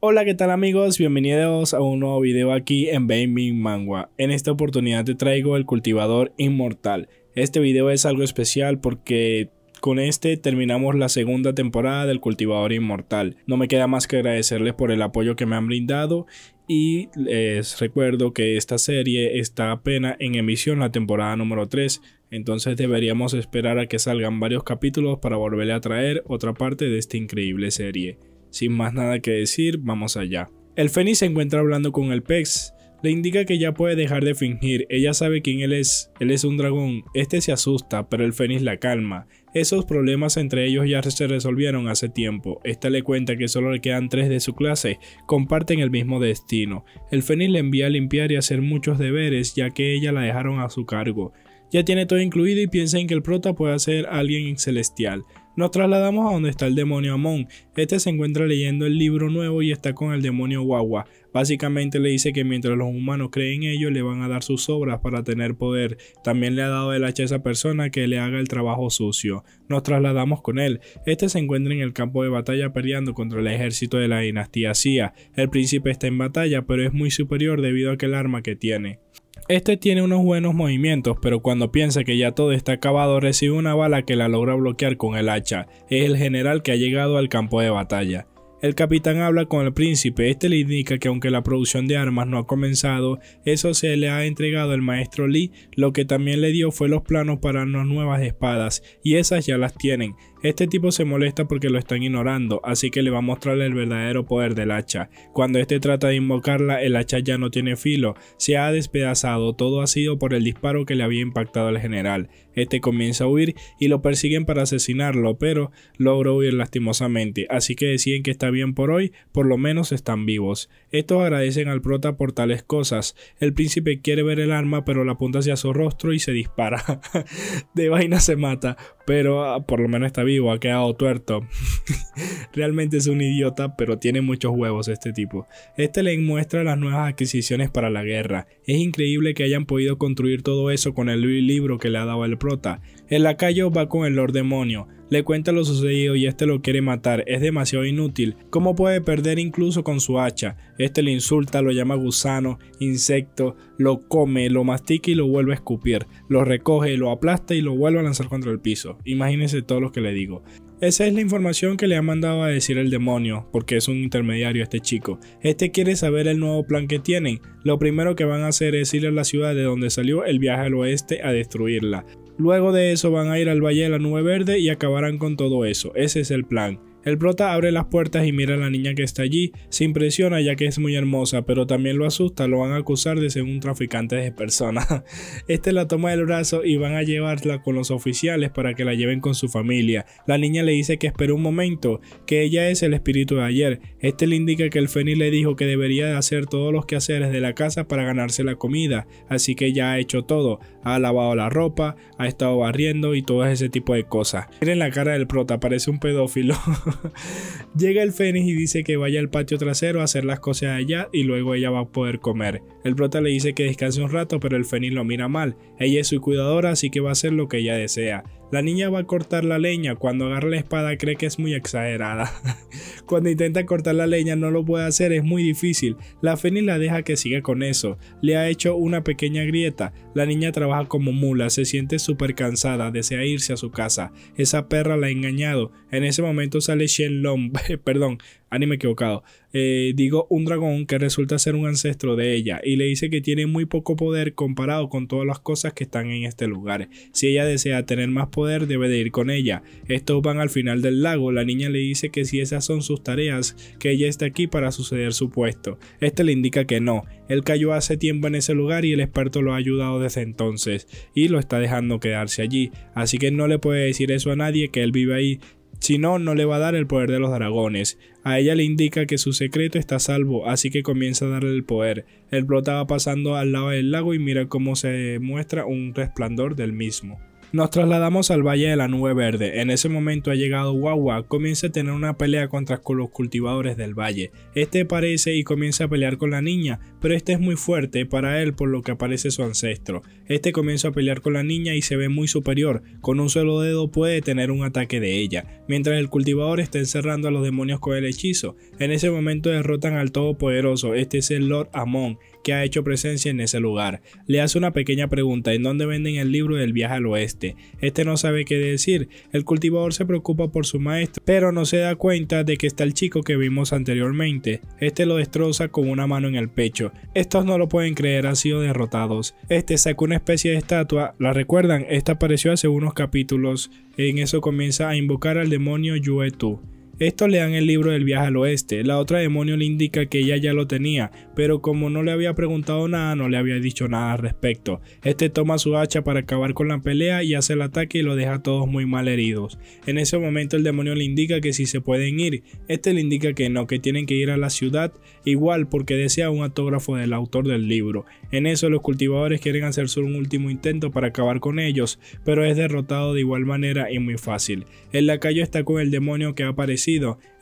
Hola, ¿qué tal amigos? Bienvenidos a un nuevo video aquí en Baming Mangua. En esta oportunidad te traigo el cultivador inmortal. Este video es algo especial porque con este terminamos la segunda temporada del cultivador inmortal. No me queda más que agradecerles por el apoyo que me han brindado y les recuerdo que esta serie está apenas en emisión la temporada número 3. Entonces deberíamos esperar a que salgan varios capítulos para volverle a traer otra parte de esta increíble serie. Sin más nada que decir, vamos allá. El Fenix se encuentra hablando con el Pex. Le indica que ya puede dejar de fingir, ella sabe quién él es, él es un dragón, este se asusta, pero el Fénix la calma. Esos problemas entre ellos ya se resolvieron hace tiempo, esta le cuenta que solo le quedan tres de su clase, comparten el mismo destino. El Fenix le envía a limpiar y hacer muchos deberes ya que ella la dejaron a su cargo. Ya tiene todo incluido y piensa en que el prota puede ser alguien celestial. Nos trasladamos a donde está el demonio Amon. Este se encuentra leyendo el libro nuevo y está con el demonio Wawa. Básicamente le dice que mientras los humanos creen en ello, le van a dar sus obras para tener poder. También le ha dado el hacha a esa persona que le haga el trabajo sucio. Nos trasladamos con él. Este se encuentra en el campo de batalla peleando contra el ejército de la dinastía Sia. El príncipe está en batalla, pero es muy superior debido a que el arma que tiene. Este tiene unos buenos movimientos, pero cuando piensa que ya todo está acabado recibe una bala que la logra bloquear con el hacha. Es el general que ha llegado al campo de batalla. El capitán habla con el príncipe, este le indica que aunque la producción de armas no ha comenzado, eso se le ha entregado al maestro Lee, lo que también le dio fue los planos para unas nuevas espadas, y esas ya las tienen, este tipo se molesta porque lo están ignorando, así que le va a mostrar el verdadero poder del hacha. Cuando este trata de invocarla, el hacha ya no tiene filo, se ha despedazado, todo ha sido por el disparo que le había impactado al general. Este comienza a huir y lo persiguen para asesinarlo, pero logra huir lastimosamente, así que deciden que está bien por hoy, por lo menos están vivos. Estos agradecen al prota por tales cosas. El príncipe quiere ver el arma, pero la apunta hacia su rostro y se dispara. de vaina se mata pero ah, por lo menos está vivo, ha quedado tuerto. Realmente es un idiota, pero tiene muchos huevos este tipo. Este le muestra las nuevas adquisiciones para la guerra. Es increíble que hayan podido construir todo eso con el libro que le ha dado el prota. El lacayo va con el Lord Demonio, le cuenta lo sucedido y este lo quiere matar, es demasiado inútil, como puede perder incluso con su hacha? Este le insulta, lo llama gusano, insecto, lo come, lo mastica y lo vuelve a escupir, lo recoge, lo aplasta y lo vuelve a lanzar contra el piso. Imagínense todo lo que le digo. Esa es la información que le ha mandado a decir el demonio, porque es un intermediario este chico. Este quiere saber el nuevo plan que tienen. Lo primero que van a hacer es ir a la ciudad de donde salió el viaje al oeste a destruirla. Luego de eso van a ir al Valle de la Nube Verde y acabarán con todo eso. Ese es el plan. El prota abre las puertas y mira a la niña que está allí, se impresiona ya que es muy hermosa, pero también lo asusta, lo van a acusar de ser un traficante de personas. Este la toma del brazo y van a llevarla con los oficiales para que la lleven con su familia. La niña le dice que espere un momento, que ella es el espíritu de ayer. Este le indica que el feni le dijo que debería hacer todos los quehaceres de la casa para ganarse la comida, así que ya ha hecho todo, ha lavado la ropa, ha estado barriendo y todo ese tipo de cosas. Miren la cara del prota, parece un pedófilo. Llega el Fénix y dice que vaya al patio trasero a hacer las cosas allá y luego ella va a poder comer. El prota le dice que descanse un rato, pero el Fénix lo mira mal. Ella es su cuidadora, así que va a hacer lo que ella desea. La niña va a cortar la leña, cuando agarra la espada cree que es muy exagerada. cuando intenta cortar la leña no lo puede hacer, es muy difícil. La Fenny la deja que siga con eso. Le ha hecho una pequeña grieta. La niña trabaja como mula, se siente súper cansada, desea irse a su casa. Esa perra la ha engañado. En ese momento sale Shenlong, perdón, anime equivocado. Eh, digo un dragón que resulta ser un ancestro de ella y le dice que tiene muy poco poder comparado con todas las cosas que están en este lugar. Si ella desea tener más poder debe de ir con ella. Estos van al final del lago, la niña le dice que si esas son sus tareas, que ella está aquí para suceder su puesto. Este le indica que no, él cayó hace tiempo en ese lugar y el experto lo ha ayudado desde entonces y lo está dejando quedarse allí, así que no le puede decir eso a nadie que él vive ahí, si no, no le va a dar el poder de los dragones. A ella le indica que su secreto está salvo, así que comienza a darle el poder. El prota va pasando al lado del lago y mira cómo se muestra un resplandor del mismo. Nos trasladamos al Valle de la Nube Verde. En ese momento ha llegado Wawa, comienza a tener una pelea contra los cultivadores del valle. Este aparece y comienza a pelear con la niña, pero este es muy fuerte para él por lo que aparece su ancestro. Este comienza a pelear con la niña y se ve muy superior, con un solo dedo puede tener un ataque de ella, mientras el cultivador está encerrando a los demonios con el hechizo. En ese momento derrotan al todopoderoso, este es el Lord Amon, ha hecho presencia en ese lugar. Le hace una pequeña pregunta en dónde venden el libro del viaje al oeste. Este no sabe qué decir. El cultivador se preocupa por su maestro, pero no se da cuenta de que está el chico que vimos anteriormente. Este lo destroza con una mano en el pecho. Estos no lo pueden creer, han sido derrotados. Este saca una especie de estatua, la recuerdan, esta apareció hace unos capítulos. En eso comienza a invocar al demonio Yuetu estos le dan el libro del viaje al oeste. La otra demonio le indica que ella ya lo tenía, pero como no le había preguntado nada, no le había dicho nada al respecto. Este toma su hacha para acabar con la pelea y hace el ataque y lo deja a todos muy mal heridos. En ese momento el demonio le indica que si se pueden ir, este le indica que no, que tienen que ir a la ciudad igual porque desea un autógrafo del autor del libro. En eso los cultivadores quieren hacer su un último intento para acabar con ellos, pero es derrotado de igual manera y muy fácil. El lacayo está con el demonio que ha aparecido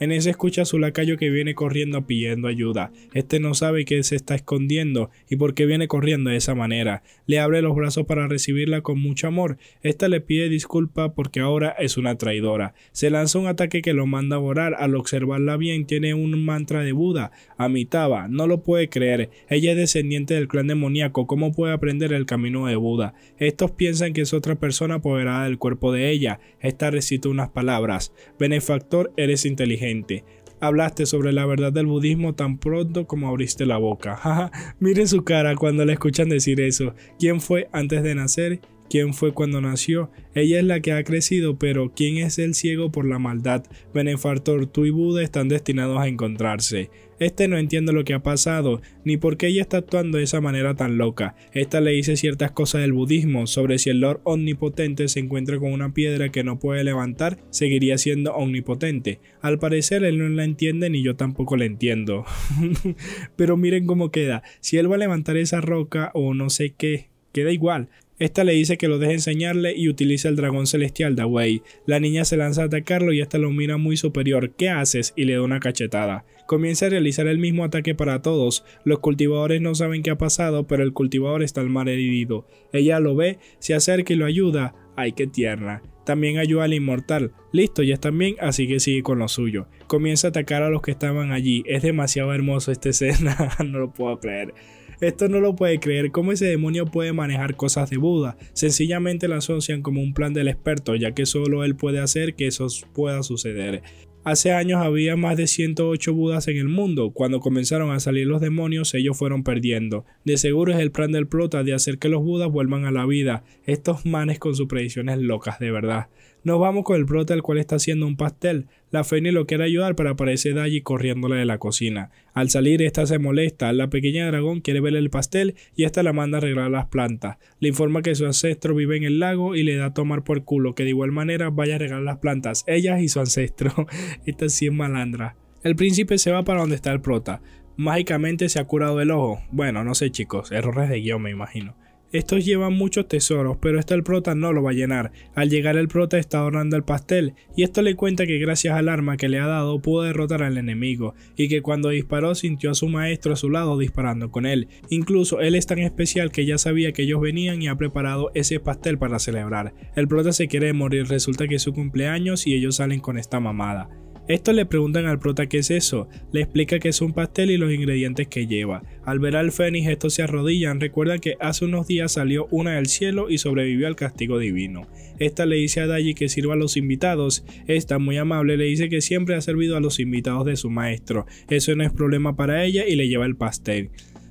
en ese escucha a su lacayo que viene corriendo pidiendo ayuda. Este no sabe que se está escondiendo y por qué viene corriendo de esa manera. Le abre los brazos para recibirla con mucho amor. Esta le pide disculpa porque ahora es una traidora. Se lanza un ataque que lo manda a volar. Al observarla bien tiene un mantra de Buda. Amitaba, no lo puede creer. Ella es descendiente del clan demoníaco. ¿Cómo puede aprender el camino de Buda? Estos piensan que es otra persona apoderada del cuerpo de ella. Esta recita unas palabras. Benefactor, eres inteligente. Hablaste sobre la verdad del budismo tan pronto como abriste la boca. Jaja, miren su cara cuando le escuchan decir eso. ¿Quién fue antes de nacer quién fue cuando nació, ella es la que ha crecido, pero quién es el ciego por la maldad. Benefactor, tú y Buda están destinados a encontrarse. Este no entiende lo que ha pasado, ni por qué ella está actuando de esa manera tan loca. Esta le dice ciertas cosas del budismo, sobre si el Lord Omnipotente se encuentra con una piedra que no puede levantar, seguiría siendo omnipotente. Al parecer él no la entiende ni yo tampoco la entiendo. Pero miren cómo queda, si él va a levantar esa roca o no sé qué, queda igual. Esta le dice que lo deje enseñarle y utiliza el dragón celestial de Away. La niña se lanza a atacarlo y esta lo mira muy superior. ¿Qué haces? Y le da una cachetada. Comienza a realizar el mismo ataque para todos. Los cultivadores no saben qué ha pasado, pero el cultivador está al mar herido. Ella lo ve, se acerca y lo ayuda. ¡Ay, qué tierna! También ayuda al inmortal. Listo, ya están bien, así que sigue con lo suyo. Comienza a atacar a los que estaban allí. Es demasiado hermoso esta escena, no lo puedo creer. Esto no lo puede creer, ¿cómo ese demonio puede manejar cosas de Buda? Sencillamente la asocian como un plan del experto, ya que solo él puede hacer que eso pueda suceder. Hace años había más de 108 Budas en el mundo. Cuando comenzaron a salir los demonios, ellos fueron perdiendo. De seguro es el plan del prota de hacer que los Budas vuelvan a la vida. Estos manes con sus predicciones locas, de verdad. Nos vamos con el prota, el cual está haciendo un pastel. La Feni lo quiere ayudar, pero aparece Daji corriéndole de la cocina. Al salir, esta se molesta. La pequeña dragón quiere ver el pastel y esta la manda a arreglar las plantas. Le informa que su ancestro vive en el lago y le da a tomar por culo que de igual manera vaya a arreglar las plantas, ellas y su ancestro. esta sí es malandra. El príncipe se va para donde está el prota. Mágicamente se ha curado el ojo. Bueno, no sé chicos, errores de guión me imagino. Estos llevan muchos tesoros, pero este el prota no lo va a llenar. Al llegar el prota está adornando el pastel, y esto le cuenta que gracias al arma que le ha dado pudo derrotar al enemigo, y que cuando disparó sintió a su maestro a su lado disparando con él. Incluso él es tan especial que ya sabía que ellos venían y ha preparado ese pastel para celebrar. El prota se quiere morir, resulta que es su cumpleaños y ellos salen con esta mamada. Esto le preguntan al prota qué es eso, le explica que es un pastel y los ingredientes que lleva. Al ver al Fénix estos se arrodillan, recuerdan que hace unos días salió una del cielo y sobrevivió al castigo divino. Esta le dice a Daji que sirva a los invitados, esta muy amable le dice que siempre ha servido a los invitados de su maestro, eso no es problema para ella y le lleva el pastel.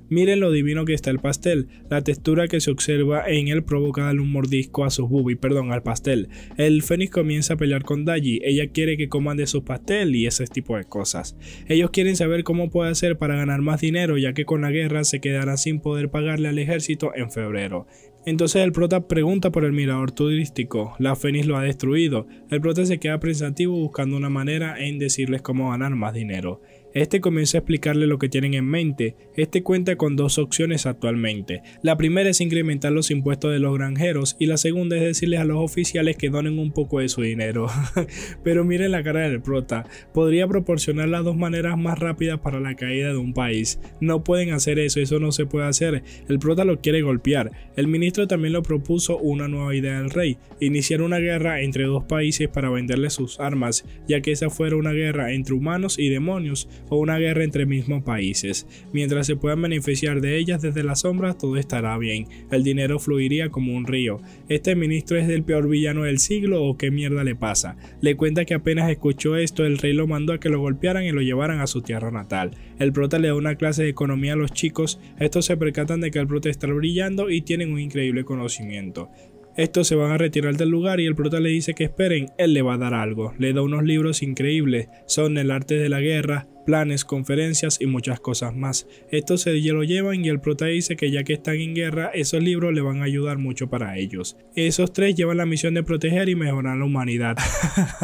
Miren lo divino que está el pastel, la textura que se observa en él provoca darle un mordisco a sus boobies, perdón, al pastel. El Fénix comienza a pelear con Daji, ella quiere que comande su pastel y ese tipo de cosas. Ellos quieren saber cómo puede hacer para ganar más dinero ya que con la guerra se quedará sin poder pagarle al ejército en febrero. Entonces el prota pregunta por el mirador turístico, la Fénix lo ha destruido, el prota se queda pensativo buscando una manera en decirles cómo ganar más dinero. Este comienza a explicarle lo que tienen en mente. Este cuenta con dos opciones actualmente. La primera es incrementar los impuestos de los granjeros y la segunda es decirles a los oficiales que donen un poco de su dinero. Pero miren la cara del prota. Podría proporcionar las dos maneras más rápidas para la caída de un país. No pueden hacer eso, eso no se puede hacer. El prota lo quiere golpear. El ministro también lo propuso una nueva idea al rey, iniciar una guerra entre dos países para venderle sus armas, ya que esa fuera una guerra entre humanos y demonios, o una guerra entre mismos países. Mientras se puedan beneficiar de ellas desde las sombras, todo estará bien. El dinero fluiría como un río. ¿Este ministro es el peor villano del siglo o qué mierda le pasa? Le cuenta que apenas escuchó esto, el rey lo mandó a que lo golpearan y lo llevaran a su tierra natal. El prota le da una clase de economía a los chicos, estos se percatan de que el prota está brillando y tienen un increíble conocimiento. Estos se van a retirar del lugar y el prota le dice que esperen, él le va a dar algo. Le da unos libros increíbles, son el arte de la guerra, planes, conferencias y muchas cosas más. Esto se lo llevan y el prota dice que ya que están en guerra, esos libros le van a ayudar mucho para ellos. Esos tres llevan la misión de proteger y mejorar la humanidad.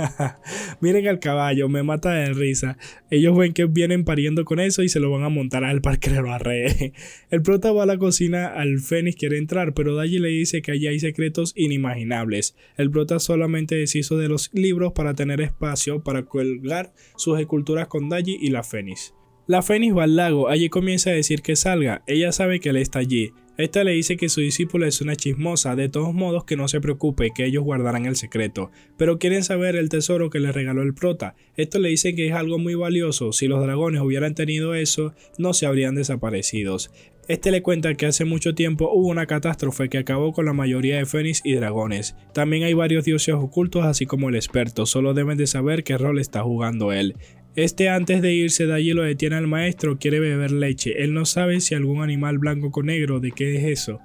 Miren al caballo, me mata de risa. Ellos ven que vienen pariendo con eso y se lo van a montar al parquero a re. El prota va a la cocina, al Fénix quiere entrar, pero Daji le dice que allí hay secretos inimaginables. El prota solamente deshizo de los libros para tener espacio para colgar sus esculturas con Daji y la Fénix. La Fénix va al lago, allí comienza a decir que salga, ella sabe que él está allí. Esta le dice que su discípula es una chismosa, de todos modos que no se preocupe, que ellos guardarán el secreto, pero quieren saber el tesoro que les regaló el prota. Esto le dicen que es algo muy valioso, si los dragones hubieran tenido eso, no se habrían desaparecido. Este le cuenta que hace mucho tiempo hubo una catástrofe que acabó con la mayoría de fénix y dragones. También hay varios dioses ocultos así como el experto, solo deben de saber qué rol está jugando él. Este antes de irse de allí lo detiene al maestro, quiere beber leche. Él no sabe si algún animal blanco con negro, de qué es eso.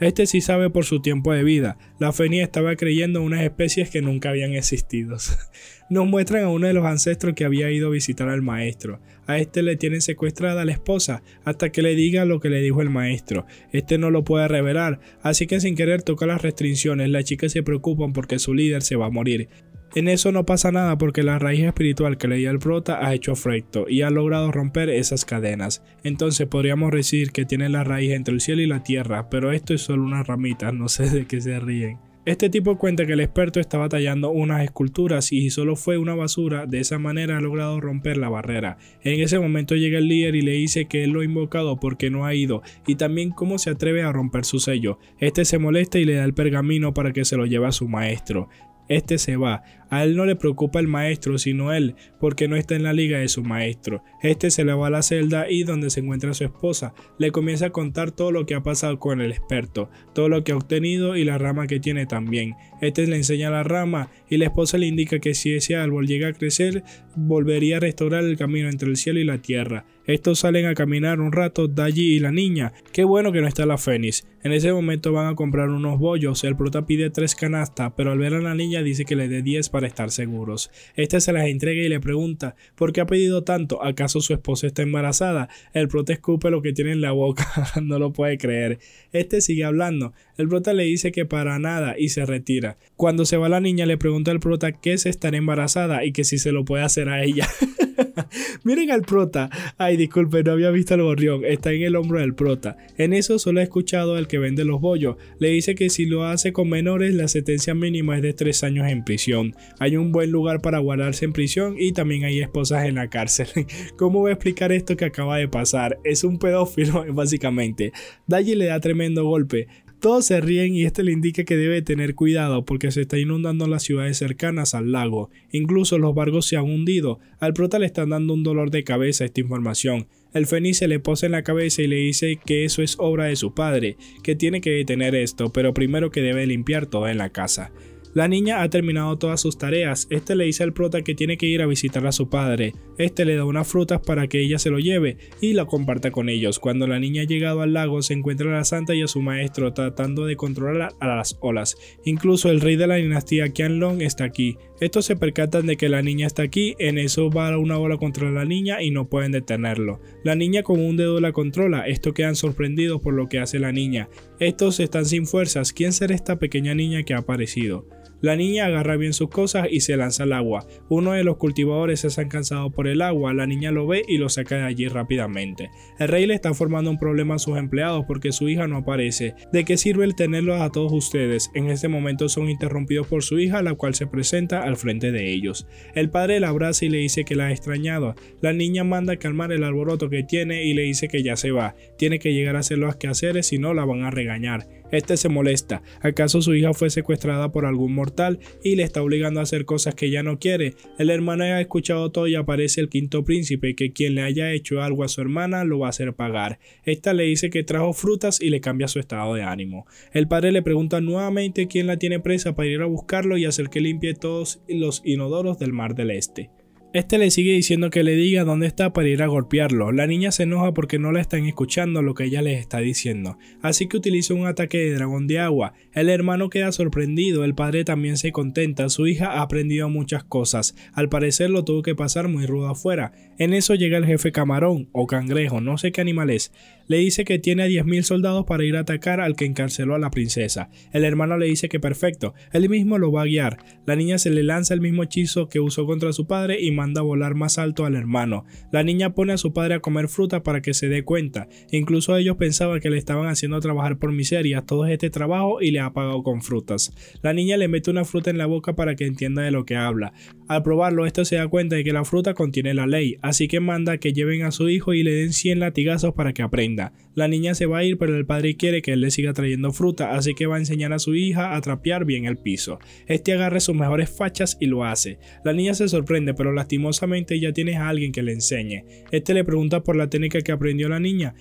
Este sí sabe por su tiempo de vida. La Fenia estaba creyendo en unas especies que nunca habían existido. Nos muestran a uno de los ancestros que había ido a visitar al maestro. A este le tienen secuestrada la esposa hasta que le diga lo que le dijo el maestro. Este no lo puede revelar, así que sin querer tocar las restricciones. Las chicas se preocupan porque su líder se va a morir. En eso no pasa nada porque la raíz espiritual que leía el prota ha hecho efecto y ha logrado romper esas cadenas. Entonces podríamos decir que tiene la raíz entre el cielo y la tierra, pero esto es solo una ramita, no sé de qué se ríen. Este tipo cuenta que el experto estaba tallando unas esculturas y solo fue una basura, de esa manera ha logrado romper la barrera. En ese momento llega el líder y le dice que él lo ha invocado porque no ha ido y también cómo se atreve a romper su sello. Este se molesta y le da el pergamino para que se lo lleve a su maestro. Este se va. A él no le preocupa el maestro, sino él, porque no está en la liga de su maestro. Este se le va a la celda y donde se encuentra su esposa. Le comienza a contar todo lo que ha pasado con el experto, todo lo que ha obtenido y la rama que tiene también. Este le enseña la rama y la esposa le indica que si ese árbol llega a crecer, volvería a restaurar el camino entre el cielo y la tierra. Estos salen a caminar un rato, Daji y la niña. Qué bueno que no está la Fénix. En ese momento van a comprar unos bollos. El prota pide tres canastas, pero al ver a la niña dice que le dé 10 para estar seguros. Este se las entrega y le pregunta: ¿Por qué ha pedido tanto? ¿Acaso su esposa está embarazada? El prota escupe lo que tiene en la boca. no lo puede creer. Este sigue hablando. El prota le dice que para nada y se retira. Cuando se va la niña le pregunta al prota que se está embarazada y que si se lo puede hacer a ella. Miren al prota. Ay, disculpe, no había visto al gorrión. Está en el hombro del prota. En eso solo he escuchado al que vende los bollos. Le dice que si lo hace con menores, la sentencia mínima es de tres años en prisión. Hay un buen lugar para guardarse en prisión y también hay esposas en la cárcel. ¿Cómo voy a explicar esto que acaba de pasar? Es un pedófilo, básicamente. Daji le da tremendo golpe. Todos se ríen y este le indica que debe tener cuidado porque se está inundando las ciudades cercanas al lago. Incluso los barcos se han hundido. Al prota le están dando un dolor de cabeza esta información. El Fénix se le posa en la cabeza y le dice que eso es obra de su padre, que tiene que detener esto, pero primero que debe limpiar todo en la casa. La niña ha terminado todas sus tareas. Este le dice al prota que tiene que ir a visitar a su padre. Este le da unas frutas para que ella se lo lleve y la comparta con ellos. Cuando la niña ha llegado al lago, se encuentra a la santa y a su maestro tratando de controlar a las olas. Incluso el rey de la dinastía Qianlong está aquí. Estos se percatan de que la niña está aquí, en eso va una ola contra la niña y no pueden detenerlo. La niña con un dedo la controla, estos quedan sorprendidos por lo que hace la niña. Estos están sin fuerzas, ¿quién será esta pequeña niña que ha aparecido? La niña agarra bien sus cosas y se lanza al agua. Uno de los cultivadores se ha cansado por el agua, la niña lo ve y lo saca de allí rápidamente. El rey le está formando un problema a sus empleados porque su hija no aparece. ¿De qué sirve el tenerlos a todos ustedes? En este momento son interrumpidos por su hija, la cual se presenta al frente de ellos. El padre la abraza y le dice que la ha extrañado. La niña manda a calmar el alboroto que tiene y le dice que ya se va. Tiene que llegar a hacer los quehaceres, si no la van a regañar. Este se molesta, acaso su hija fue secuestrada por algún mortal y le está obligando a hacer cosas que ella no quiere. El hermano ha escuchado todo y aparece el quinto príncipe que quien le haya hecho algo a su hermana lo va a hacer pagar. Esta le dice que trajo frutas y le cambia su estado de ánimo. El padre le pregunta nuevamente quién la tiene presa para ir a buscarlo y hacer que limpie todos los inodoros del mar del este. Este le sigue diciendo que le diga dónde está para ir a golpearlo. La niña se enoja porque no la están escuchando lo que ella les está diciendo, así que utiliza un ataque de dragón de agua. El hermano queda sorprendido, el padre también se contenta, su hija ha aprendido muchas cosas. Al parecer lo tuvo que pasar muy rudo afuera. En eso llega el jefe camarón o cangrejo, no sé qué animal es. Le dice que tiene a 10.000 soldados para ir a atacar al que encarceló a la princesa. El hermano le dice que perfecto, él mismo lo va a guiar. La niña se le lanza el mismo hechizo que usó contra su padre y manda manda a volar más alto al hermano. La niña pone a su padre a comer fruta para que se dé cuenta. Incluso ellos pensaban que le estaban haciendo trabajar por miseria todo este trabajo y le ha pagado con frutas. La niña le mete una fruta en la boca para que entienda de lo que habla. Al probarlo, esto se da cuenta de que la fruta contiene la ley, así que manda que lleven a su hijo y le den 100 latigazos para que aprenda. La niña se va a ir, pero el padre quiere que él le siga trayendo fruta, así que va a enseñar a su hija a trapear bien el piso. Este agarre sus mejores fachas y lo hace. La niña se sorprende, pero las lastimosamente ya tienes a alguien que le enseñe. Este le pregunta por la técnica que aprendió la niña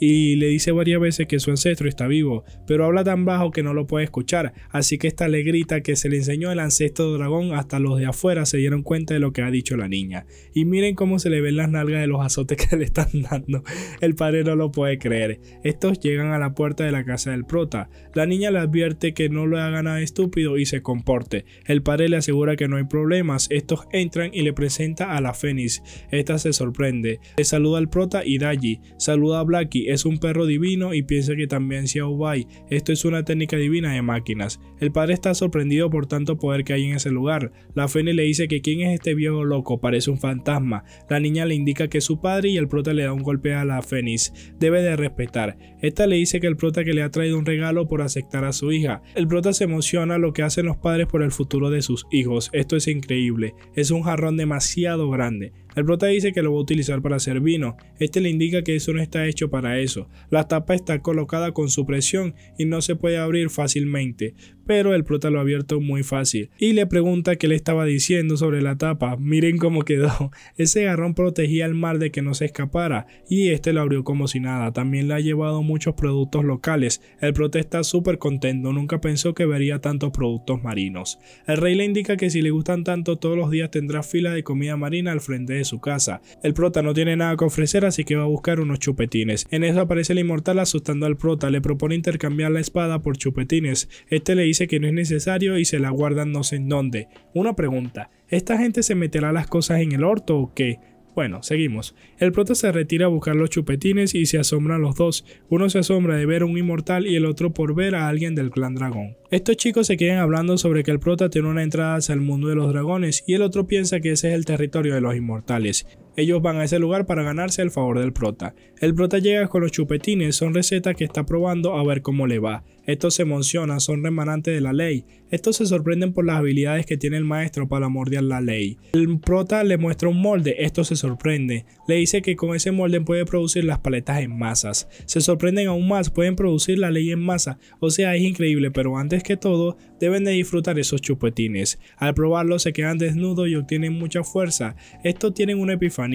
y le dice varias veces que su ancestro está vivo, pero habla tan bajo que no lo puede escuchar, así que esta le grita que se le enseñó el ancestro dragón hasta los de afuera se dieron cuenta de lo que ha dicho la niña. Y miren cómo se le ven las nalgas de los azotes que le están dando. El padre no lo puede creer. Estos llegan a la puerta de la casa del prota. La niña le advierte que no le haga nada estúpido y se comporte. El padre le asegura que no hay problemas. Estos entran y le presenta a la Fénix. Esta se sorprende. Le saluda al prota y Daji. Saluda a Blacky es un perro divino y piensa que también sea Ubai. esto es una técnica divina de máquinas. El padre está sorprendido por tanto poder que hay en ese lugar. La Fene le dice que quién es este viejo loco, parece un fantasma. La niña le indica que es su padre y el prota le da un golpe a la Fénix. Debe de respetar. Esta le dice que el prota que le ha traído un regalo por aceptar a su hija. El prota se emociona lo que hacen los padres por el futuro de sus hijos. Esto es increíble. Es un jarrón demasiado grande. El prota dice que lo va a utilizar para hacer vino. Este le indica que eso no está hecho para eso. La tapa está colocada con su presión y no se puede abrir fácilmente, pero el prota lo ha abierto muy fácil. Y le pregunta qué le estaba diciendo sobre la tapa. Miren cómo quedó. Ese garrón protegía al mar de que no se escapara y este lo abrió como si nada. También le ha llevado muchos productos locales. El prota está súper contento, nunca pensó que vería tantos productos marinos. El rey le indica que si le gustan tanto todos los días tendrá fila de comida marina al frente de su casa. El prota no tiene nada que ofrecer así que va a buscar unos chupetines. En eso aparece el inmortal asustando al prota, le propone intercambiar la espada por chupetines. Este le dice que no es necesario y se la guardan no sé en dónde. Una pregunta, ¿esta gente se meterá las cosas en el orto o qué? Bueno, seguimos. El prota se retira a buscar los chupetines y se asombran los dos. Uno se asombra de ver a un inmortal y el otro por ver a alguien del clan dragón. Estos chicos se quedan hablando sobre que el prota tiene una entrada hacia el mundo de los dragones y el otro piensa que ese es el territorio de los inmortales. Ellos van a ese lugar para ganarse el favor del prota. El prota llega con los chupetines, son recetas que está probando a ver cómo le va. Estos se emocionan, son remanantes de la ley. Estos se sorprenden por las habilidades que tiene el maestro para morder la ley. El prota le muestra un molde, esto se sorprende. Le dice que con ese molde puede producir las paletas en masas. Se sorprenden aún más, pueden producir la ley en masa. O sea, es increíble, pero antes que todo, deben de disfrutar esos chupetines. Al probarlos se quedan desnudos y obtienen mucha fuerza. Estos tienen una epifanía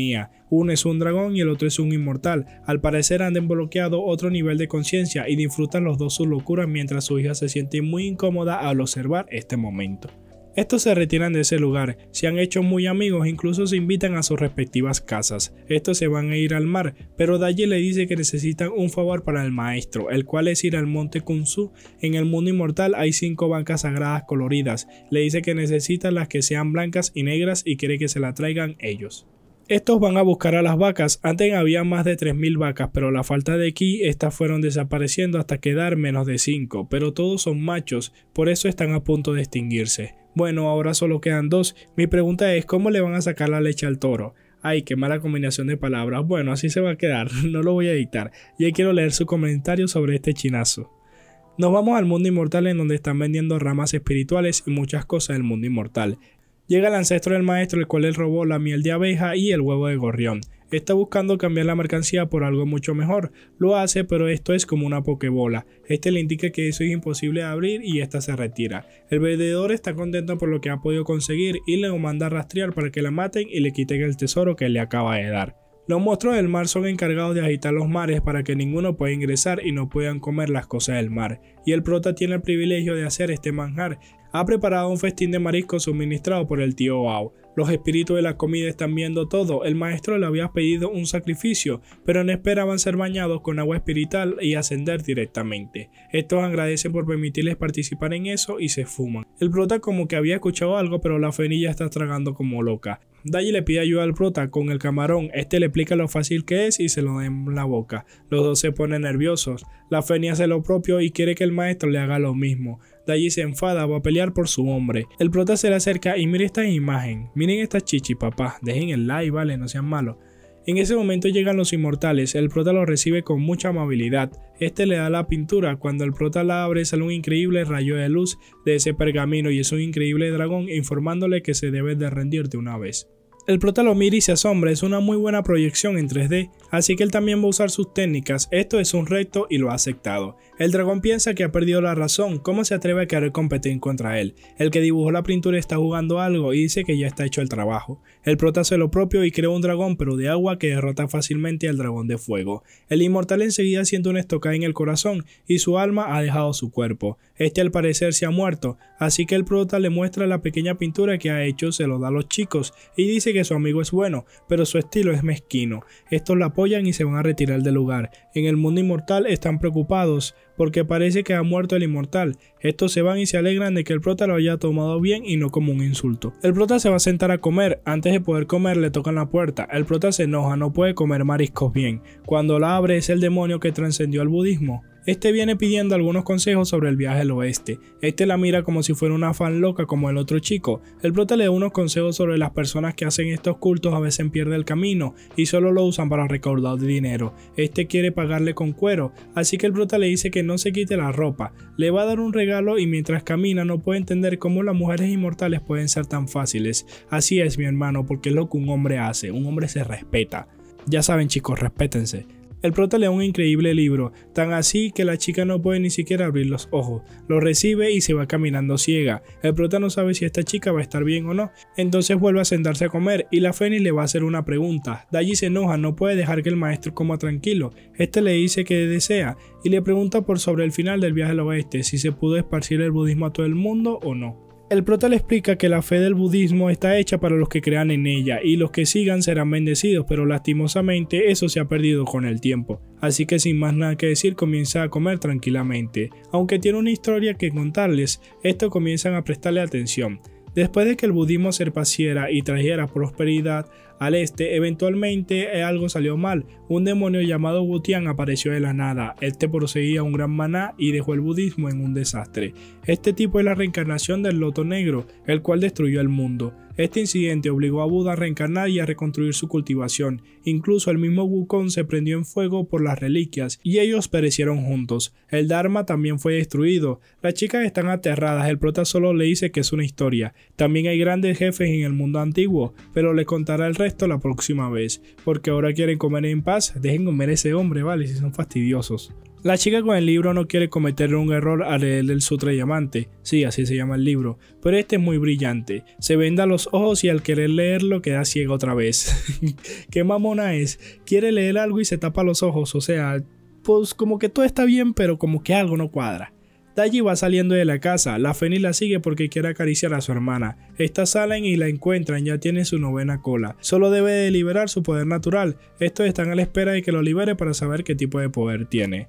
uno es un dragón y el otro es un inmortal. Al parecer han desbloqueado otro nivel de conciencia y disfrutan los dos sus locuras mientras su hija se siente muy incómoda al observar este momento. Estos se retiran de ese lugar, se han hecho muy amigos, e incluso se invitan a sus respectivas casas. Estos se van a ir al mar, pero Daye le dice que necesitan un favor para el maestro, el cual es ir al monte Kunsu. En el mundo inmortal hay cinco bancas sagradas coloridas. Le dice que necesita las que sean blancas y negras y quiere que se la traigan ellos. Estos van a buscar a las vacas. Antes había más de 3.000 vacas, pero la falta de ki, estas fueron desapareciendo hasta quedar menos de 5, pero todos son machos, por eso están a punto de extinguirse. Bueno, ahora solo quedan dos. Mi pregunta es, ¿cómo le van a sacar la leche al toro? Ay, qué mala combinación de palabras. Bueno, así se va a quedar, no lo voy a editar. Ya quiero leer su comentario sobre este chinazo. Nos vamos al mundo inmortal en donde están vendiendo ramas espirituales y muchas cosas del mundo inmortal. Llega el ancestro del maestro, el cual le robó la miel de abeja y el huevo de gorrión. Está buscando cambiar la mercancía por algo mucho mejor. Lo hace, pero esto es como una pokebola. Este le indica que eso es imposible de abrir y esta se retira. El vendedor está contento por lo que ha podido conseguir y le manda a rastrear para que la maten y le quiten el tesoro que le acaba de dar. Los monstruos del mar son encargados de agitar los mares para que ninguno pueda ingresar y no puedan comer las cosas del mar, y el prota tiene el privilegio de hacer este manjar, ha preparado un festín de mariscos suministrado por el tío Ao. Los espíritus de la comida están viendo todo. El maestro le había pedido un sacrificio, pero no esperaban ser bañados con agua espiritual y ascender directamente. Estos agradecen por permitirles participar en eso y se fuman. El prota como que había escuchado algo, pero la fenilla está tragando como loca. Dai le pide ayuda al prota con el camarón, este le explica lo fácil que es y se lo da en la boca. Los dos se ponen nerviosos, la fenia hace lo propio y quiere que el maestro le haga lo mismo. De allí se enfada, va a pelear por su hombre. El prota se le acerca y mire esta imagen. Miren esta chichi, papá. Dejen el like, vale, no sean malos. En ese momento llegan los inmortales, el prota lo recibe con mucha amabilidad. Este le da la pintura, cuando el prota la abre sale un increíble rayo de luz de ese pergamino y es un increíble dragón informándole que se debe de rendirte una vez. El prota lo mira y se asombra, es una muy buena proyección en 3D, así que él también va a usar sus técnicas, esto es un reto y lo ha aceptado. El dragón piensa que ha perdido la razón, ¿cómo se atreve a querer competir contra él? El que dibujó la pintura está jugando algo y dice que ya está hecho el trabajo. El prota hace lo propio y crea un dragón pero de agua que derrota fácilmente al dragón de fuego. El inmortal enseguida siente una estocada en el corazón y su alma ha dejado su cuerpo. Este al parecer se ha muerto, así que el prota le muestra la pequeña pintura que ha hecho, se lo da a los chicos y dice que su amigo es bueno, pero su estilo es mezquino. Estos lo apoyan y se van a retirar del lugar. En el mundo inmortal están preocupados porque parece que ha muerto el inmortal. Estos se van y se alegran de que el prota lo haya tomado bien y no como un insulto. El prota se va a sentar a comer, antes de poder comer le tocan la puerta, el prota se enoja, no puede comer mariscos bien. Cuando la abre es el demonio que trascendió al budismo. Este viene pidiendo algunos consejos sobre el viaje al oeste. Este la mira como si fuera una fan loca como el otro chico. El brota le da unos consejos sobre las personas que hacen estos cultos a veces pierde el camino y solo lo usan para recaudar dinero. Este quiere pagarle con cuero, así que el brota le dice que no se quite la ropa. Le va a dar un regalo y mientras camina no puede entender cómo las mujeres inmortales pueden ser tan fáciles. Así es mi hermano, porque es lo que un hombre hace, un hombre se respeta. Ya saben chicos, respétense. El prota lee un increíble libro, tan así que la chica no puede ni siquiera abrir los ojos. Lo recibe y se va caminando ciega. El prota no sabe si esta chica va a estar bien o no. Entonces vuelve a sentarse a comer y la Feni le va a hacer una pregunta. allí se enoja, no puede dejar que el maestro coma tranquilo. Este le dice que desea y le pregunta por sobre el final del viaje al oeste, si se pudo esparcir el budismo a todo el mundo o no. El prota le explica que la fe del budismo está hecha para los que crean en ella y los que sigan serán bendecidos, pero lastimosamente eso se ha perdido con el tiempo. Así que sin más nada que decir comienza a comer tranquilamente. Aunque tiene una historia que contarles, esto comienzan a prestarle atención. Después de que el budismo se y trajera prosperidad, al este, eventualmente eh, algo salió mal. Un demonio llamado Gutián apareció de la nada. Este poseía un gran maná y dejó el budismo en un desastre. Este tipo es la reencarnación del Loto Negro, el cual destruyó el mundo. Este incidente obligó a Buda a reencarnar y a reconstruir su cultivación. Incluso el mismo Wukong se prendió en fuego por las reliquias y ellos perecieron juntos. El Dharma también fue destruido. Las chicas están aterradas, el prota solo le dice que es una historia. También hay grandes jefes en el mundo antiguo, pero le contará el resto la próxima vez, porque ahora quieren comer en paz, dejen comer a ese hombre, vale, si son fastidiosos. La chica con el libro no quiere cometer un error al leer el Sutra Diamante, sí, así se llama el libro, pero este es muy brillante, se venda los ojos y al querer leerlo queda ciego otra vez. Qué mamona es, quiere leer algo y se tapa los ojos, o sea, pues como que todo está bien, pero como que algo no cuadra. Taji va saliendo de la casa, la Feni la sigue porque quiere acariciar a su hermana. Estas salen y la encuentran, ya tiene su novena cola. Solo debe de liberar su poder natural, estos están a la espera de que lo libere para saber qué tipo de poder tiene.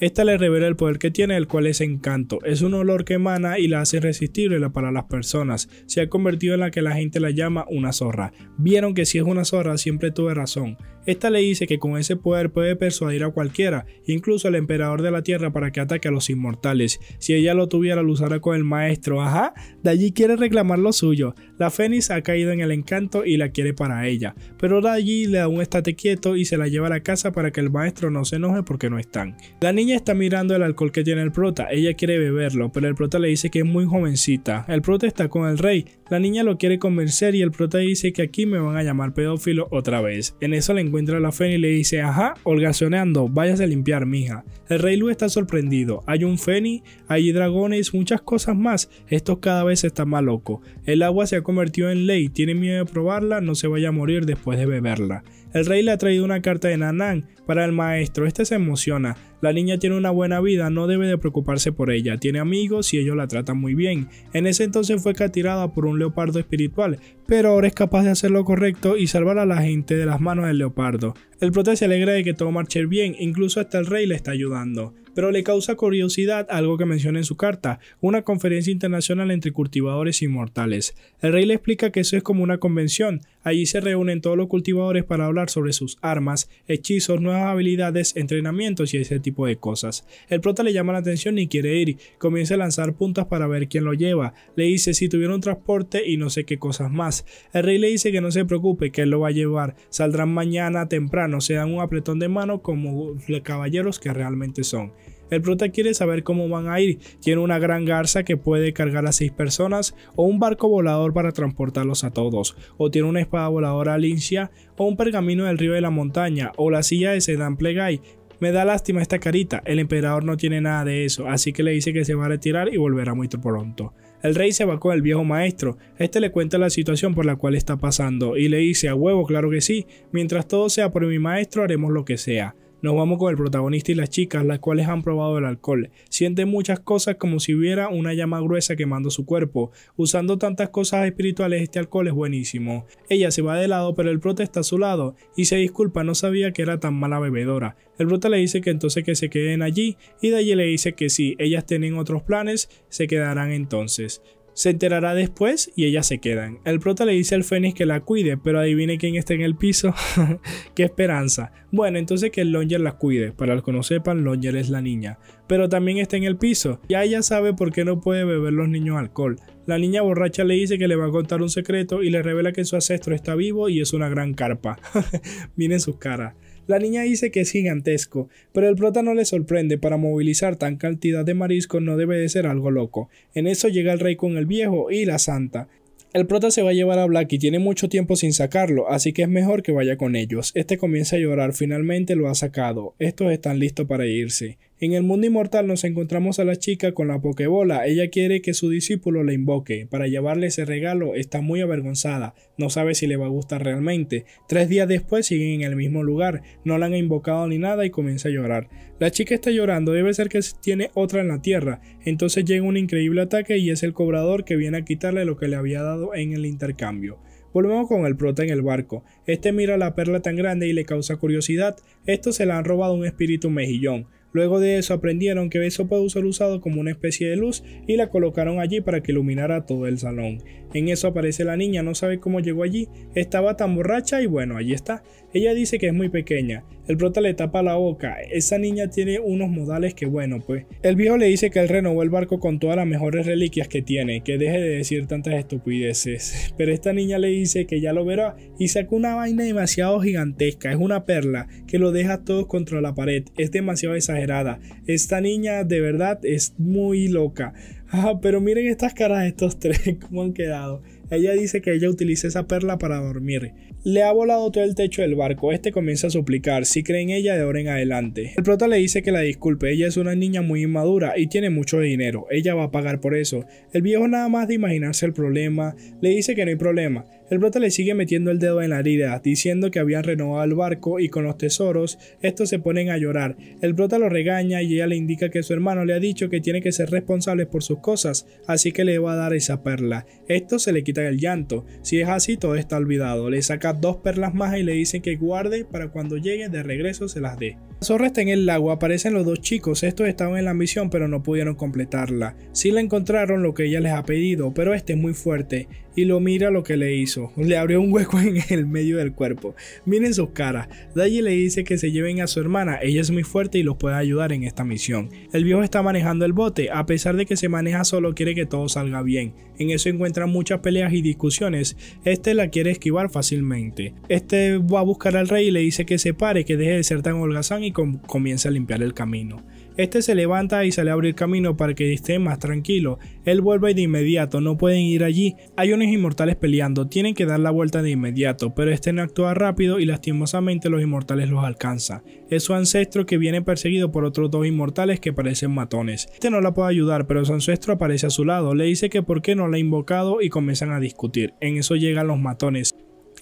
Esta le revela el poder que tiene, el cual es encanto. Es un olor que emana y la hace irresistible para las personas. Se ha convertido en la que la gente la llama una zorra. Vieron que si es una zorra siempre tuve razón. Esta le dice que con ese poder puede persuadir a cualquiera, incluso al emperador de la tierra para que ataque a los inmortales. Si ella lo tuviera, lo usara con el maestro. Ajá, de allí quiere reclamar lo suyo. La Fénix ha caído en el encanto y la quiere para ella, pero Daji le da un estate quieto y se la lleva a la casa para que el maestro no se enoje porque no están. La niña está mirando el alcohol que tiene el prota, ella quiere beberlo, pero el prota le dice que es muy jovencita. El prota está con el rey, la niña lo quiere convencer y el prota dice que aquí me van a llamar pedófilo otra vez. En eso le encuentra a la Fénix y le dice, ajá, holgazoneando, váyase a limpiar, mija. El rey Lu está sorprendido, hay un Fénix, hay dragones, muchas cosas más, esto cada vez está más loco. El agua se convirtió en ley, tiene miedo de probarla, no se vaya a morir después de beberla. El rey le ha traído una carta de Nanán para el maestro, este se emociona. La niña tiene una buena vida, no debe de preocuparse por ella, tiene amigos y ellos la tratan muy bien. En ese entonces fue catirada por un leopardo espiritual, pero ahora es capaz de hacer lo correcto y salvar a la gente de las manos del leopardo. El prota se alegra de que todo marche bien, incluso hasta el rey le está ayudando pero le causa curiosidad algo que menciona en su carta, una conferencia internacional entre cultivadores inmortales. El rey le explica que eso es como una convención, Allí se reúnen todos los cultivadores para hablar sobre sus armas, hechizos, nuevas habilidades, entrenamientos y ese tipo de cosas. El prota le llama la atención y quiere ir. Comienza a lanzar puntas para ver quién lo lleva. Le dice si tuviera un transporte y no sé qué cosas más. El rey le dice que no se preocupe, que él lo va a llevar. Saldrán mañana temprano, se dan un apretón de mano como los caballeros que realmente son. El prota quiere saber cómo van a ir, tiene una gran garza que puede cargar a 6 personas, o un barco volador para transportarlos a todos, o tiene una espada voladora lincia, o un pergamino del río de la montaña, o la silla de Sedan Plegay, me da lástima esta carita, el emperador no tiene nada de eso, así que le dice que se va a retirar y volverá muy pronto. El rey se va con el viejo maestro, este le cuenta la situación por la cual está pasando y le dice a huevo, claro que sí, mientras todo sea por mi maestro haremos lo que sea. Nos vamos con el protagonista y las chicas, las cuales han probado el alcohol. siente muchas cosas como si hubiera una llama gruesa quemando su cuerpo. Usando tantas cosas espirituales, este alcohol es buenísimo. Ella se va de lado, pero el prota está a su lado y se disculpa, no sabía que era tan mala bebedora. El prota le dice que entonces que se queden allí y de allí le dice que si ellas tienen otros planes, se quedarán entonces. Se enterará después y ellas se quedan. El prota le dice al Fénix que la cuide, pero adivine quién está en el piso. ¡Qué esperanza! Bueno, entonces que el Longer la cuide. Para los que no sepan, Longer es la niña. Pero también está en el piso. Ya ella sabe por qué no puede beber los niños alcohol. La niña borracha le dice que le va a contar un secreto y le revela que su ancestro está vivo y es una gran carpa. Miren sus caras. La niña dice que es gigantesco, pero el prota no le sorprende, para movilizar tan cantidad de marisco no debe de ser algo loco. En eso llega el rey con el viejo y la santa. El prota se va a llevar a Black y tiene mucho tiempo sin sacarlo, así que es mejor que vaya con ellos. Este comienza a llorar, finalmente lo ha sacado. Estos están listos para irse. En el mundo inmortal nos encontramos a la chica con la pokebola. Ella quiere que su discípulo la invoque. Para llevarle ese regalo está muy avergonzada. No sabe si le va a gustar realmente. Tres días después siguen en el mismo lugar. No la han invocado ni nada y comienza a llorar. La chica está llorando. Debe ser que tiene otra en la tierra. Entonces llega un increíble ataque y es el cobrador que viene a quitarle lo que le había dado en el intercambio. Volvemos con el prota en el barco. Este mira la perla tan grande y le causa curiosidad. Esto se la han robado un espíritu mejillón. Luego de eso aprendieron que eso puede ser usado como una especie de luz y la colocaron allí para que iluminara todo el salón. En eso aparece la niña, no sabe cómo llegó allí, estaba tan borracha y bueno, allí está. Ella dice que es muy pequeña, el prota le tapa la boca. Esa niña tiene unos modales que bueno, pues. El viejo le dice que él renovó el barco con todas las mejores reliquias que tiene, que deje de decir tantas estupideces. Pero esta niña le dice que ya lo verá y sacó una vaina demasiado gigantesca. Es una perla que lo deja todo contra la pared. Es demasiado exagerada. Esta niña de verdad es muy loca. Ah, pero miren estas caras de estos tres, cómo han quedado. Ella dice que ella utiliza esa perla para dormir. Le ha volado todo el techo del barco. Este comienza a suplicar si cree en ella de ahora en adelante. El prota le dice que la disculpe. Ella es una niña muy inmadura y tiene mucho dinero. Ella va a pagar por eso. El viejo nada más de imaginarse el problema le dice que no hay problema. El brota le sigue metiendo el dedo en la herida, diciendo que habían renovado el barco y con los tesoros, estos se ponen a llorar. El brota lo regaña y ella le indica que su hermano le ha dicho que tiene que ser responsable por sus cosas, así que le va a dar esa perla. Esto se le quita el llanto. Si es así, todo está olvidado. Le saca dos perlas más y le dicen que guarde para cuando llegue de regreso se las dé zorra está en el lago, aparecen los dos chicos, estos estaban en la misión pero no pudieron completarla. si la encontraron lo que ella les ha pedido, pero este es muy fuerte y lo mira lo que le hizo. Le abrió un hueco en el medio del cuerpo. Miren sus caras. allí le dice que se lleven a su hermana, ella es muy fuerte y los puede ayudar en esta misión. El viejo está manejando el bote, a pesar de que se maneja solo quiere que todo salga bien. En eso encuentran muchas peleas y discusiones, este la quiere esquivar fácilmente. Este va a buscar al rey y le dice que se pare, que deje de ser tan holgazán y comienza a limpiar el camino. Este se levanta y sale a abrir camino para que esté más tranquilo Él vuelve de inmediato, no pueden ir allí. Hay unos inmortales peleando, tienen que dar la vuelta de inmediato, pero este no actúa rápido y lastimosamente los inmortales los alcanza. Es su ancestro que viene perseguido por otros dos inmortales que parecen matones. Este no la puede ayudar, pero su ancestro aparece a su lado, le dice que por qué no la ha invocado y comienzan a discutir. En eso llegan los matones.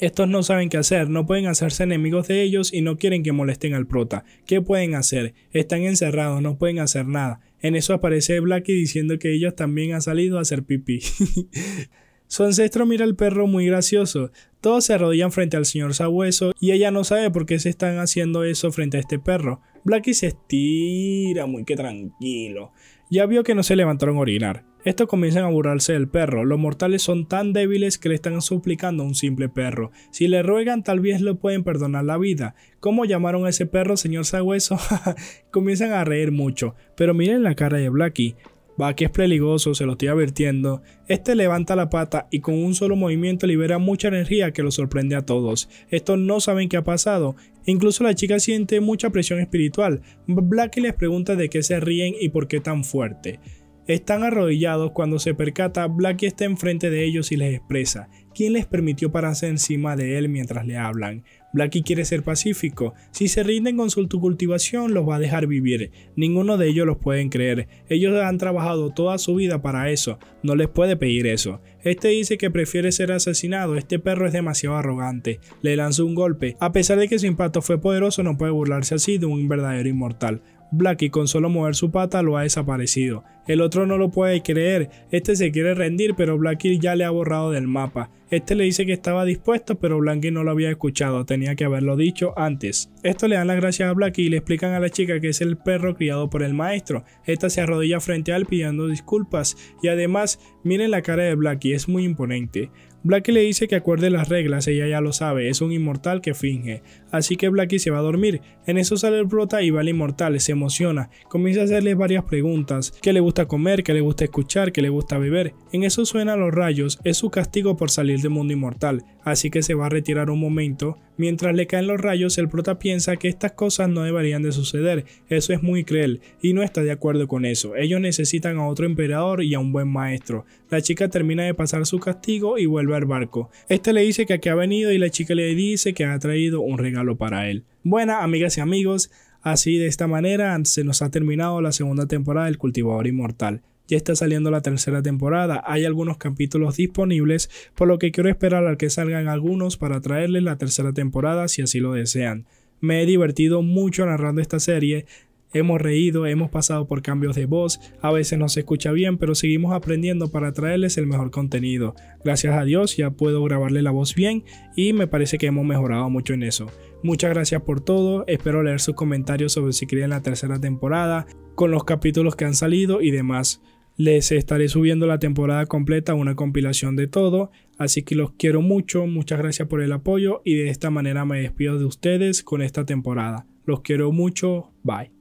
Estos no saben qué hacer, no pueden hacerse enemigos de ellos y no quieren que molesten al prota. ¿Qué pueden hacer? Están encerrados, no pueden hacer nada. En eso aparece Blacky diciendo que ellos también han salido a hacer pipí. Su ancestro mira al perro muy gracioso. Todos se arrodillan frente al señor Sabueso y ella no sabe por qué se están haciendo eso frente a este perro. Blacky se estira muy que tranquilo. Ya vio que no se levantaron a orinar. Estos comienzan a burlarse del perro, los mortales son tan débiles que le están suplicando a un simple perro. Si le ruegan tal vez le pueden perdonar la vida. ¿Cómo llamaron a ese perro señor Sagüeso? comienzan a reír mucho, pero miren la cara de Blackie. Va es peligroso, se lo estoy advirtiendo. Este levanta la pata y con un solo movimiento libera mucha energía que lo sorprende a todos. Estos no saben qué ha pasado. Incluso la chica siente mucha presión espiritual. Blackie les pregunta de qué se ríen y por qué tan fuerte. Están arrodillados cuando se percata Blackie está enfrente de ellos y les expresa quién les permitió pararse encima de él mientras le hablan. Blackie quiere ser pacífico, si se rinden con su cultivación, los va a dejar vivir, ninguno de ellos los pueden creer, ellos han trabajado toda su vida para eso, no les puede pedir eso. Este dice que prefiere ser asesinado, este perro es demasiado arrogante, le lanzó un golpe, a pesar de que su impacto fue poderoso no puede burlarse así de un verdadero inmortal. Blacky con solo mover su pata lo ha desaparecido. El otro no lo puede creer, este se quiere rendir pero Blacky ya le ha borrado del mapa. Este le dice que estaba dispuesto pero Blacky no lo había escuchado, tenía que haberlo dicho antes. Esto le dan las gracias a Blacky y le explican a la chica que es el perro criado por el maestro. Esta se arrodilla frente a él pidiendo disculpas y además miren la cara de Blacky, es muy imponente. Blacky le dice que acuerde las reglas, ella ya lo sabe, es un inmortal que finge así que Blackie se va a dormir. En eso sale el prota y va al inmortal, se emociona, comienza a hacerle varias preguntas, qué le gusta comer, qué le gusta escuchar, qué le gusta beber. En eso suenan los rayos, es su castigo por salir del mundo inmortal, así que se va a retirar un momento. Mientras le caen los rayos, el prota piensa que estas cosas no deberían de suceder, eso es muy cruel y no está de acuerdo con eso. Ellos necesitan a otro emperador y a un buen maestro. La chica termina de pasar su castigo y vuelve al barco. Este le dice que aquí ha venido y la chica le dice que ha traído un regalo para él. buena amigas y amigos, así de esta manera se nos ha terminado la segunda temporada del Cultivador Inmortal. Ya está saliendo la tercera temporada, hay algunos capítulos disponibles, por lo que quiero esperar al que salgan algunos para traerles la tercera temporada si así lo desean. Me he divertido mucho narrando esta serie, Hemos reído, hemos pasado por cambios de voz, a veces no se escucha bien, pero seguimos aprendiendo para traerles el mejor contenido. Gracias a Dios ya puedo grabarle la voz bien y me parece que hemos mejorado mucho en eso. Muchas gracias por todo, espero leer sus comentarios sobre si creen la tercera temporada, con los capítulos que han salido y demás. Les estaré subiendo la temporada completa, una compilación de todo, así que los quiero mucho, muchas gracias por el apoyo y de esta manera me despido de ustedes con esta temporada. Los quiero mucho, bye.